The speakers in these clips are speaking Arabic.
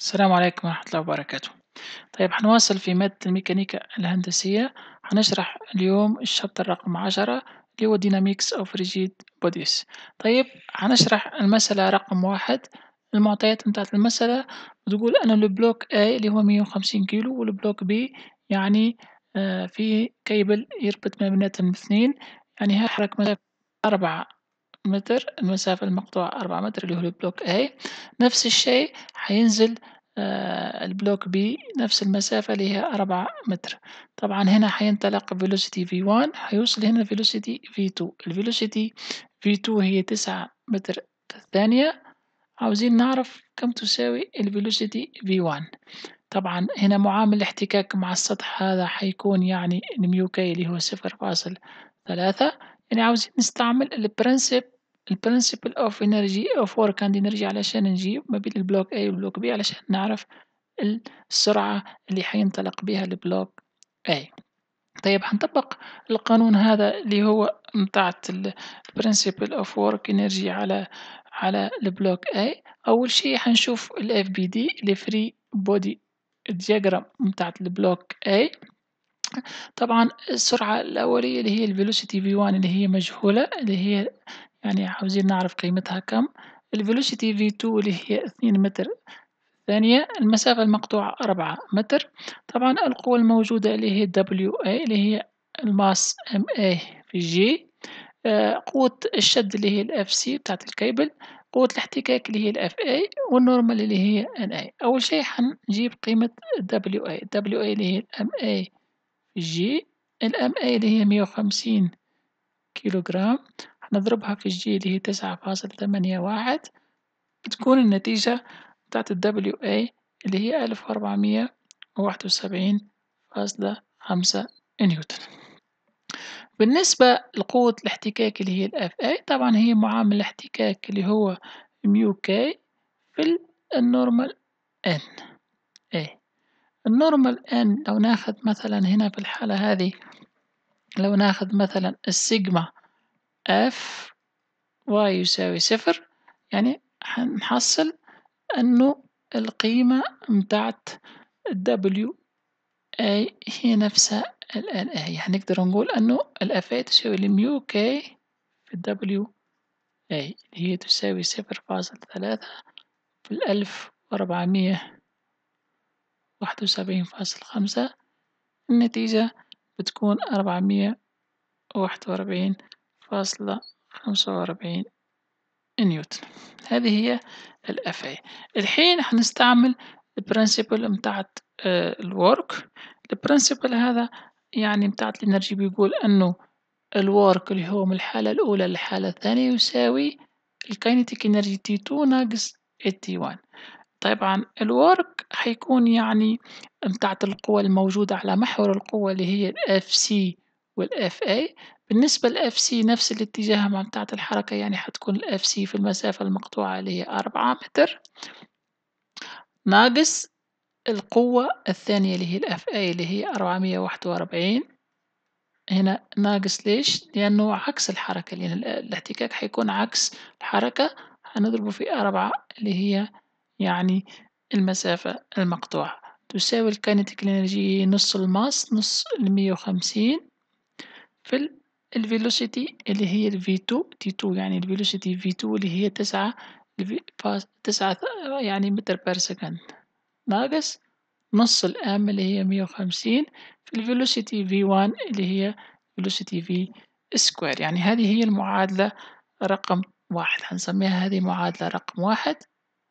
السلام عليكم ورحمة الله وبركاته طيب حنواصل في مادة الميكانيكا الهندسية حنشرح اليوم الشابتر رقم عشرة اللي هو ديناميكس أو فريجيد بوديس طيب حنشرح المسألة رقم واحد المعطيات متاعت المسألة بتقول أن البلوك A اللي هو مية وخمسين كيلو والبلوك B يعني آه، في كيبل يربط ما بيناتهم الاثنين يعني هيحرك مسافة أربعة متر المسافة المقطوعة أربعة متر اللي هو البلوك A نفس الشيء هينزل آه، البلوك بي نفس المسافة اللي هي أربعة متر طبعا هنا حينطلق فيلوسيتي في 1 حيوصل هنا فيلوسيتي في 2 الفيلوسيتي في 2 هي تسعة متر ثانية عاوزين نعرف كم تساوي الفيلوسيتي في 1 طبعا هنا معامل الاحتكاك مع السطح هذا حيكون يعني نميو كي اللي هو صفر فاصل ثلاثة يعني عاوزين نستعمل البرنسب البرنسيبل اوف انرجي اوف ورك اند انرجي علشان نجيب ما بين البلوك اي والبلوك بي علشان نعرف السرعة اللي حينطلق بها البلوك اي طيب هنطبق القانون هذا اللي هو متاع البرنسيبل اوف ورك انرجي على على البلوك اي اول شيء حنشوف الاف بي اللي فري بودي دياجرام متاع البلوك اي طبعا السرعة الأولية اللي هي الفيلوسيتي في 1 اللي هي مجهولة اللي هي يعني عاوزين نعرف قيمتها كم velocity v2 اللي هي اثنين متر ثانية المسافة المقطوعة أربعة متر طبعا القوة الموجودة اللي هي WA اللي هي الماس MA في G آه، قوة الشد اللي هي الاف سي بتاعت الكيبل قوة الاحتكاك اللي هي الاف اي والنورمال اللي هي ان اي أول شيء حنجيب قيمة دبليو اي دبليو اي اللي هي الام في جي الام اي اللي هي مية وخمسين كيلوغرام نضربها في الجي اللي هي تسعة فاصل ثمانية واحد بتكون النتيجة بتاعت ال WA إيه اللي هي ألف وأربعمية وواحد وسبعين فاصلة خمسة نيوتن بالنسبة لقوة الاحتكاك اللي هي ال FA طبعا هي معامل الاحتكاك اللي هو ميو كي في النورمال ان اي النورمال ان لو ناخد مثلا هنا في الحالة هذه لو ناخد مثلا السيجما اف واي يساوي صفر يعني هنحصل انه القيمة متاعت W اي هي نفسها الآن اهي يعني هنقدر نقول انه الاف اي تساوي لميو كي في W اي هي تساوي صفر فاصل ثلاثة في الألف وأربعمية واحد وسبعين فاصل خمسة النتيجة بتكون أربعمية واحد وأربعين فاصلة خمسة وأربعين نيوتن هذه هي أي الحين حنستعمل البرنسيبل متاعت الورك آه، البرنسيبل هذا يعني متاعت الانرجي بيقول انه الورك اللي هو من الحالة الأولى للحالة الثانية يساوي الكينيتيك انرجي تي 2 ناقص تي 1 طبعا الورك حيكون يعني متاعت القوى الموجودة على محور القوة اللي هي الاف سي والاف اي بالنسبة لإف سي نفس الاتجاه مع بتاعة الحركة يعني حتكون الإف سي في المسافة المقطوعة اللي هي أربعة متر ناقص القوة الثانية اللي هي الإف أي اللي هي أربعمية واحد وأربعين هنا ناقص ليش؟ لأنه عكس الحركة لأن الاحتكاك حيكون عكس الحركة هنضربه في أربعة اللي هي يعني المسافة المقطوعة تساوي الكينيتيك الإنرجي نص الماس نص المية وخمسين في الفيلوسيتي اللي هي الفي 2 تي 2 يعني الفيلوسيتي في 2 اللي هي تسعة تسعة يعني متر بير سكند ناقص نص الام اللي هي مية وخمسين في الفيلوسيتي في 1 اللي هي فيلوسيتي في سكوير يعني هذه هي المعادلة رقم واحد هنسميها هذه معادلة رقم واحد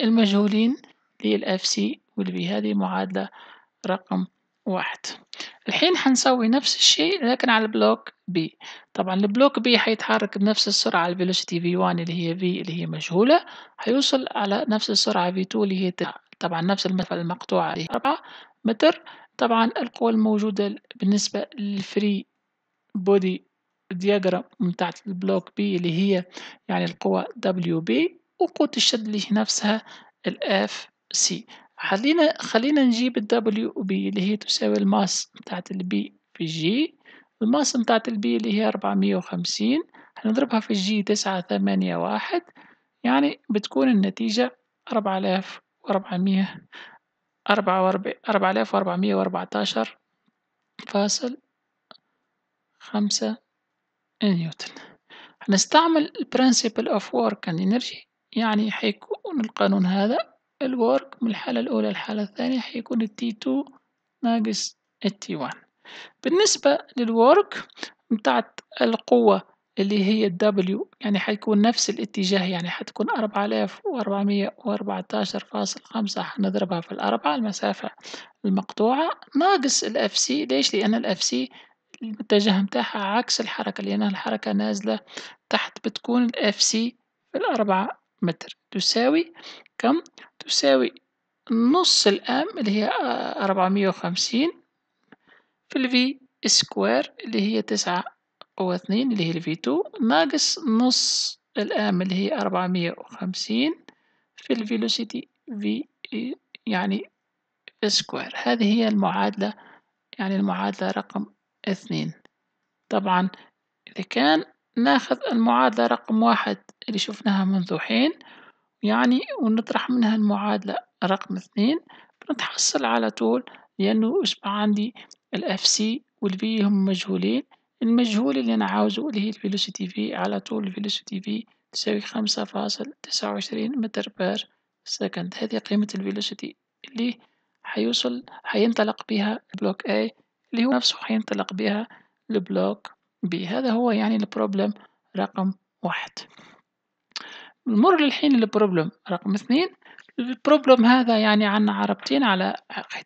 المجهولين للإف سي والفي هذه معادلة رقم واحد الحين حنسوي نفس الشيء لكن على البلوك بي طبعا البلوك بي حيتحرك بنفس السرعة على الفيلوسيتي في 1 اللي هي في اللي هي مجهولة حيوصل على نفس السرعة في 2 اللي هي تسعة طبعا نفس المسافة المقطوعة اللي هي 4 متر طبعا القوة الموجودة بالنسبة للفري بودي دياجرام بتاعت البلوك بي اللي هي يعني القوة دبليو بي وقوة الشد اللي هي نفسها الاف سي خلينا خلينا نجيب الدبليو وبي اللي هي تساوي الماس متاعت البي في الجي الماس متاعت البي اللي هي أربعمية وخمسين هنضربها في الجي تسعة ثمانية واحد يعني بتكون النتيجة أربعة آلاف وأربعمية أربعة أربعة آلاف وأربعمية وأربعتاشر فاصل خمسة نيوتن هنستعمل principle of work and energy يعني حيكون القانون هذا الورك من الحالة الأولى للحالة الثانية حيكون التي تو ناقص التي وان بالنسبة للورك بتاعت القوة اللي هي الدبليو يعني حيكون نفس الاتجاه يعني حتكون أربعة آلاف وأربعمية وأربعتاشر فاصل خمسة حنضربها في الأربعة المسافة المقطوعة ناقص الإف سي ليش لأن الإف سي المتجه متاعها عكس الحركة لأن الحركة نازلة تحت بتكون الإف سي في الأربعة متر تساوي كم تساوي نص الام اللي هي آه، أربعمية وخمسين في الفي سكوير اللي هي تسعة قوة اثنين اللي هي الفي تو ناقص نص الام اللي هي أربعمية وخمسين في الفيلوسيتي في يعني سكوير هذه هي المعادلة يعني المعادلة رقم اثنين طبعا إذا كان ناخذ المعادلة رقم واحد اللي شفناها منذ حين يعني ونطرح منها المعادلة رقم اثنين بنتحصل على طول لأنه يصبح عندي الإف سي والفي هم مجهولين المجهول اللي أنا عاوزه اللي هي الفيلوسيتي في على طول الفيلوسيتي في تساوي خمسة فاصل تسعة وعشرين متر بير سكند هذه قيمة الفيلوسيتي اللي حيوصل حينطلق بها بلوك A اللي هو نفسه حينطلق بها البلوك بي هذا هو يعني البروبلم رقم واحد نمر للحين البروبلم رقم اثنين البروبلم هذا يعني عنا عربتين على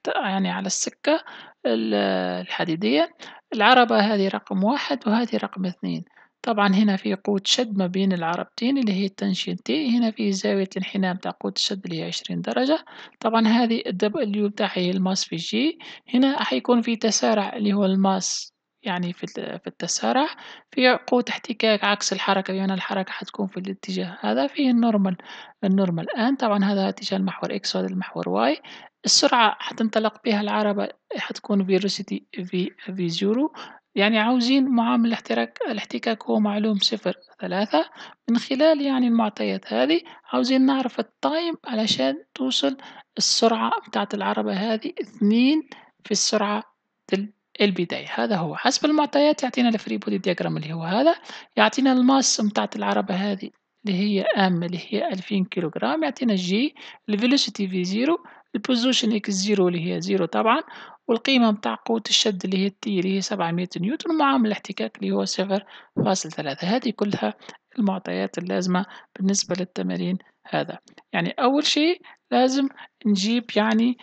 يعني على السكة الحديدية العربة هذه رقم واحد وهذه رقم اثنين طبعا هنا في قوة شد ما بين العربتين اللي هي التنشين تي هنا في زاوية انحناء بتاع قوة الشد اللي هي عشرين درجة طبعا هذه الدبليو بتاعها هي الماس في جي هنا حيكون في تسارع اللي هو الماس يعني في في التسارع في قوة احتكاك عكس الحركة يعني الحركة حتكون في الاتجاه هذا في النورمال النورمال الآن طبعا هذا اتجاه المحور إكس وهذا المحور واي السرعة حتنطلق بها العربة حتكون فيروسيتي في في زيرو يعني عاوزين معامل الاحتراك الاحتكاك هو معلوم صفر ثلاثة من خلال يعني المعطيات هذه عاوزين نعرف التايم علشان توصل السرعة بتاعت العربة هذه اثنين في السرعة تل البداية هذا هو حسب المعطيات يعطينا الفري بودي دياجرام اللي هو هذا يعطينا الماس متاعت العربة هذه اللي هي ام اللي هي ألفين كيلوغرام يعطينا جي الفيلوسيتي في زيرو البوزيشن اكس زيرو اللي هي زيرو طبعا والقيمة متاع قوة الشد اللي هي تي اللي هي سبعمية نيوتن ومعامل الاحتكاك اللي هو صفر فاصل ثلاثة هذه كلها المعطيات اللازمة بالنسبة للتمارين هذا يعني أول شيء لازم نجيب يعني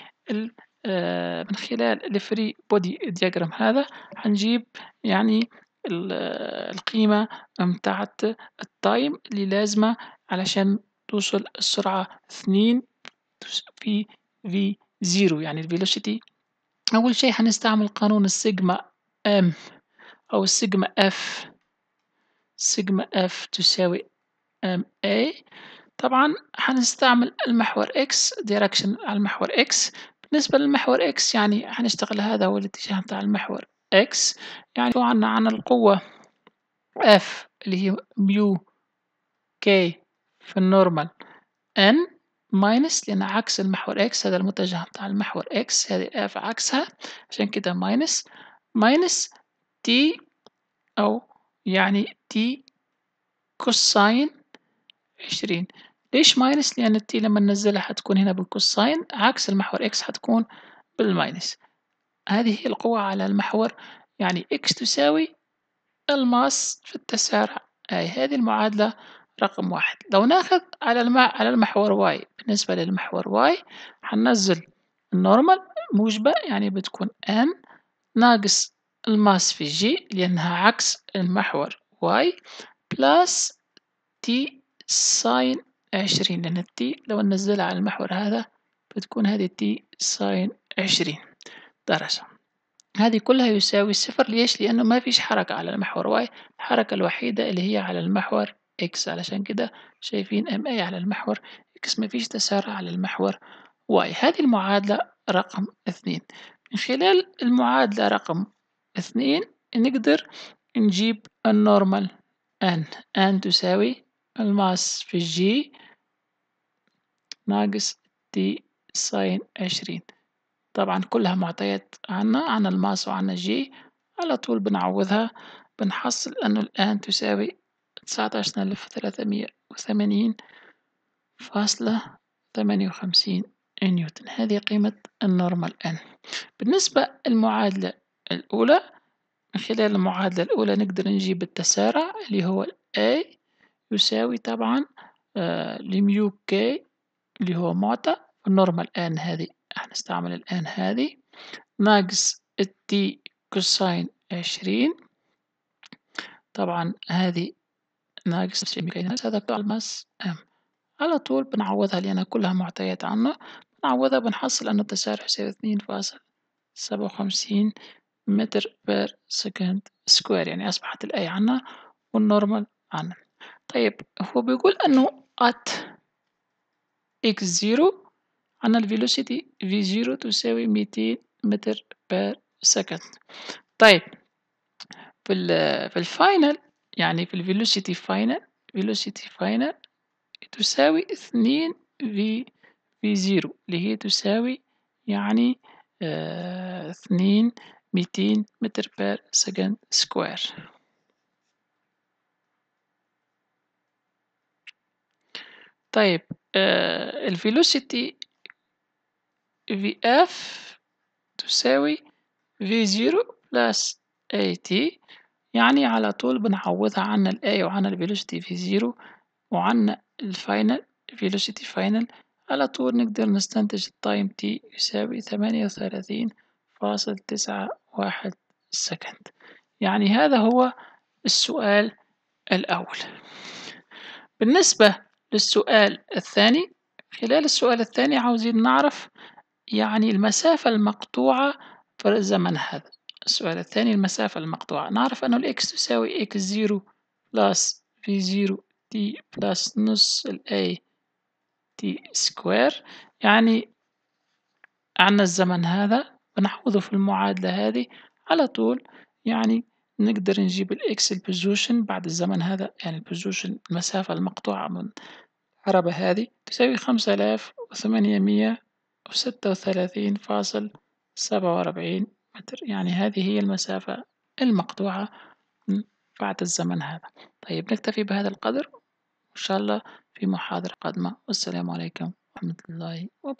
آه، من خلال الفري بودي دياجرام هذا حنجيب يعني القيمة متاعت التايم اللي لازمة علشان توصل السرعة اثنين في في زيرو يعني الفيلوسيتي أول شي حنستعمل قانون السيجما ام أو السيجما اف سيجما اف تساوي ام اي طبعا حنستعمل المحور اكس دايركشن على المحور اكس بالنسبة للمحور X يعني هنشتغل هذا هو الاتجاه بتاع المحور X يعني هو عنا عن القوة F اللي هي ميو K في النورمال N ماينس لأن عكس المحور X هذا المتجه بتاع المحور X هذه F عكسها عشان كده ماينس ماينس T أو يعني T كوساين عشرين ليش ماينس لأن التي لما ننزلها حتكون هنا بالكوساين عكس المحور إكس حتكون بالماينس هذه هي القوة على المحور يعني إكس تساوي الماس في التسارع أي هذه المعادلة رقم واحد لو ناخذ على الم... على المحور واي بالنسبة للمحور واي حننزل النورمال موجبة يعني بتكون إن ناقص الماس في جي لأنها عكس المحور واي بلس تي ساين عشرين لأن التي لو ننزلها على المحور هذا بتكون هذه التي ساين عشرين درجة هذه كلها يساوي صفر ليش لأنه ما فيش حركة على المحور واي الحركة الوحيدة اللي هي على المحور إكس علشان كده شايفين أم أي على المحور إكس ما فيش تسارع على المحور واي هذه المعادلة رقم اثنين من خلال المعادلة رقم اثنين نقدر نجيب النورمال أن أن تساوي الماس في جي ناقص دي ساين عشرين طبعا كلها معطيات عنا عن الماس وعن جي على طول بنعوضها بنحصل أنه الآن تساوي تسعة عشر ألف ثلاثمية وثمانين فاصلة ثمانية وخمسين نيوتن هذه قيمة النورمال ان بالنسبة المعادلة الأولى من خلال المعادلة الأولى نقدر نجيب التسارع اللي هو الاي يساوي طبعا آه، لميو كي اللي هو معطى النورمال الآن هذه هنستعمل الآن هذه ناقص التي كوساين عشرين طبعا هذه ناقص هذا الماس ام على طول بنعوضها لأن كلها معطيات عنا بنعوضها بنحصل أن التسارع يساوي اثنين فاصل سبعة وخمسين متر بير سكند سكوير يعني أصبحت الأي عنا والنورمال عنا طيب هو بيقول انه at x0 عندنا الفيلوسيتي v0 تساوي 200 متر بير سكند طيب في ال في الفاينل يعني في الفيلوسيتي فاينل فيلوسيتي فاينل تساوي 2 في في زيرو اللي هي تساوي يعني آه، اثنين ميتين متر بير سكند سكوير طيب آه الفيلوسيتي في اف تساوي في زيرو بلس اي تي يعني على طول بنعوضها عنا الاي وعنا الفيلوسيتي في زيرو وعنا الفاينل فيلوسيتي فاينل على طول نقدر نستنتج التايم تي يساوي ثمانية وثلاثين فاصل تسعة واحد سكند يعني هذا هو السؤال الأول بالنسبة للسؤال الثاني خلال السؤال الثاني عاوزين نعرف يعني المسافة المقطوعة في الزمن هذا السؤال الثاني المسافة المقطوعة نعرف أنه الإكس تساوي إكس زيرو بلس في زيرو تي بلس نص الأي تي سكوير يعني عنا الزمن هذا بنحوظه في المعادلة هذه على طول يعني نقدر نجيب الإكس البوزيشن بعد الزمن هذا يعني البوزيشن المسافة المقطوعة من العربة هذه تساوي خمسة آلاف وثمانمية وستة وثلاثين فاصل سبعة وأربعين متر يعني هذه هي المسافة المقطوعة بعد الزمن هذا طيب نكتفي بهذا القدر إن شاء الله في محاضرة قادمة والسلام عليكم ورحمة الله وبركاته